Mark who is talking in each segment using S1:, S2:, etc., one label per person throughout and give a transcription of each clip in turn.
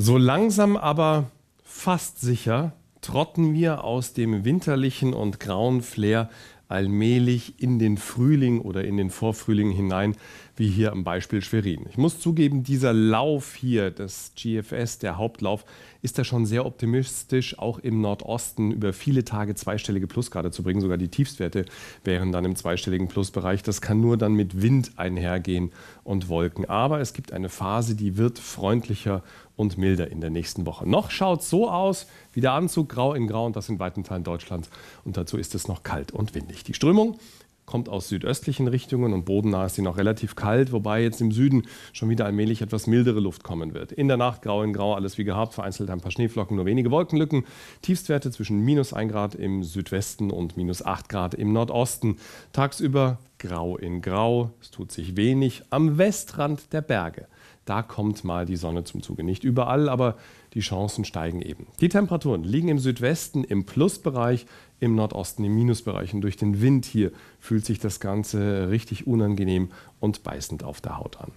S1: So langsam aber fast sicher trotten wir aus dem winterlichen und grauen Flair allmählich in den Frühling oder in den Vorfrühling hinein, wie hier am Beispiel Schwerin. Ich muss zugeben, dieser Lauf hier, das GFS, der Hauptlauf, ist da schon sehr optimistisch, auch im Nordosten über viele Tage zweistellige Plusgrade zu bringen. Sogar die Tiefstwerte wären dann im zweistelligen Plusbereich. Das kann nur dann mit Wind einhergehen und Wolken. Aber es gibt eine Phase, die wird freundlicher und milder in der nächsten Woche. Noch schaut so aus, wie der Anzug grau in grau und das in weiten Teilen Deutschlands. Und dazu ist es noch kalt und windig westlich. Die Strömung kommt aus südöstlichen Richtungen und bodennah ist sie noch relativ kalt, wobei jetzt im Süden schon wieder allmählich etwas mildere Luft kommen wird. In der Nacht grau in grau, alles wie gehabt, vereinzelt ein paar Schneeflocken, nur wenige Wolkenlücken. Tiefstwerte zwischen minus 1 Grad im Südwesten und minus 8 Grad im Nordosten. Tagsüber grau in grau, es tut sich wenig am Westrand der Berge. Da kommt mal die Sonne zum Zuge. Nicht überall, aber die Chancen steigen eben. Die Temperaturen liegen im Südwesten im Plusbereich, im Nordosten im Minusbereich. Und durch den Wind hier fühlt sich das Ganze richtig unangenehm und beißend auf der Haut an.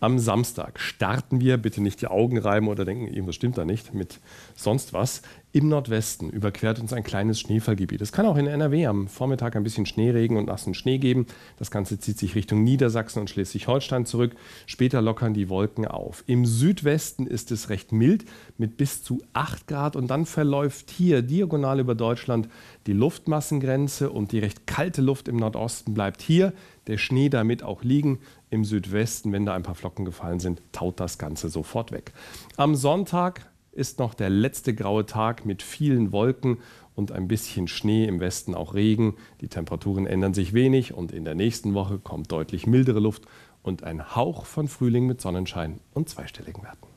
S1: Am Samstag starten wir, bitte nicht die Augen reiben oder denken, irgendwas stimmt da nicht, mit sonst was. Im Nordwesten überquert uns ein kleines Schneefallgebiet. Es kann auch in NRW am Vormittag ein bisschen Schneeregen und nassen Schnee geben. Das Ganze zieht sich Richtung Niedersachsen und Schleswig-Holstein zurück. Später lockern die Wolken auf. Im Südwesten ist es recht mild mit bis zu 8 Grad. Und dann verläuft hier diagonal über Deutschland die Luftmassengrenze und die recht kalte Luft im Nordosten bleibt hier. Der Schnee damit auch liegen. Im Südwesten, wenn da ein paar Flocken gefallen sind, taut das Ganze sofort weg. Am Sonntag ist noch der letzte graue Tag mit vielen Wolken und ein bisschen Schnee, im Westen auch Regen. Die Temperaturen ändern sich wenig und in der nächsten Woche kommt deutlich mildere Luft und ein Hauch von Frühling mit Sonnenschein und zweistelligen Werten.